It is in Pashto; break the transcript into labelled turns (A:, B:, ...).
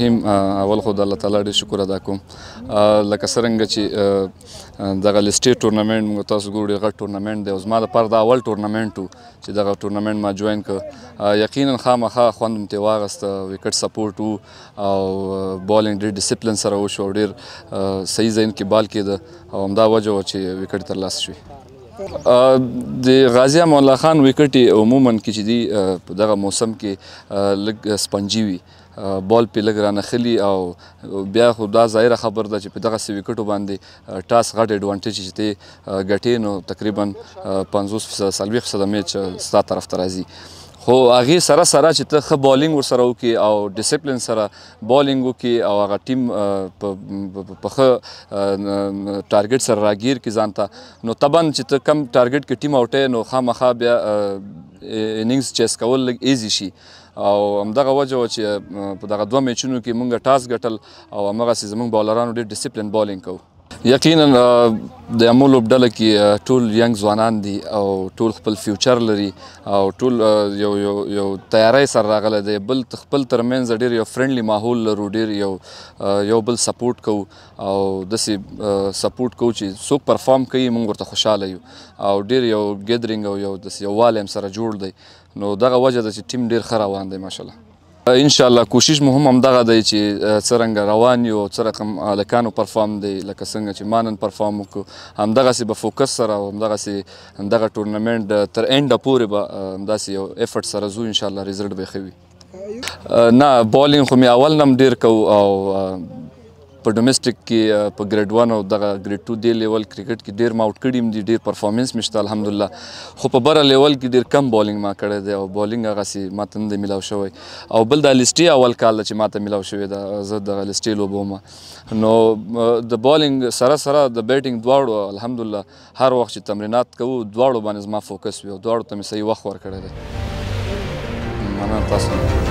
A: هم اول خو د الله تعالی ډېر شکر ادا کوم لکه څرنګه چې دغه لسټي ټورنمنت موږ تاسو ګورو ډېر غټ ټورنمنت دی او زما لپاره دا اول ټورنمنت و چې دغه ټورنمنت ما جوین کړ یقینا خامخا خوند مې ترې واغست وکټ سپورټ و او بالینګ ډېر ډسپلن سره وشو ډېر صحیح ځای کې بال کېده او همدا وجه وه چې وکټ ترلاسه شوي د غازی امان الله خان وکټ عموما کې چې دی په دغه موسم کې لګ سپنجي وي بال پې لږ رانښلي او بیا خو دا ظاهره خبر ده چې په دغسې وکټو باندې ټاس غټ اډوانټیج چې ته ګټې نو تقریبا پنځوس فیصده څلوېښت فیصده میچ ستا طرف ته راځي خو هغه سره سره چې ته خه بالینګ ور سره وکي او ډیسپلین سره بالینګ وکي او هغه ټیم په خه ټارګټ سره راګیر کی ځانته نو طبعا چې ته کم ټارګټ کې ټیم اوټه نو خامخا بیا اننګز چیس کول لګ ایزی شي او همدغه وجه و چې په دغه دوه میچونو کې مونږ ټاس ګټل او همغه سي زمونږ بالرانو ډېر ډیسپلین بالینګ کوو یقینا د امولو بدل کې ټول ینګ ځوانان دي او ټول خپل فیوچر لري او ټول یو یو یو تیاری سره راغله دی بل خپل ترمنځ ډیر یو فرندلی ماحول لرو ډیر یو یو بل سپورټ کو او دسی سپورټ کو چې څوک پرفارم کوي موږ ورته خوشاله یو او ډیر یو ګیدرینګ او یو دسی یو والم سره جوړ دی نو دغه وجه د ټیم ډیر خروان دی ماشاءالله ان شاء الله کوشش مو هم همدغه دی چې څرنګه روان یو څه رقم هلکانو پرفارم دی لکه څنګه چې ما نن پرفارم وکړو همدغسې به فوکس سره او همدغسې همدغه ټورنمنټ تر اینډه پورې به همداسې یو افټ سره ځو ان شاء الله رزلټ به ښه وي نه بالینګ خو مې اول نه ډېر کوو او په ډومېسټک کې په ګریډ 1 او دغه ګریډ 2 دی لیول کرکټ کې ډیر ما اوټ کړی دي ډیر پرفارمنس مشته الحمدلله خو په بره لیول کې ډیر کم بولینګ ما کړی دی او بولینګ هغه سي ماته نه ملاو شوی او بل د لیسټي اول کال چې ماته ملاو شوی دا زه د لیسټي لوبوم نو د بولینګ سره سره د بیټینګ دواړو الحمدلله هر وخت چې تمرینات کوو دواړو باندې زما فوکس وي او دواړو ته مې صحیح وخت ورکړی دی مننه تاسو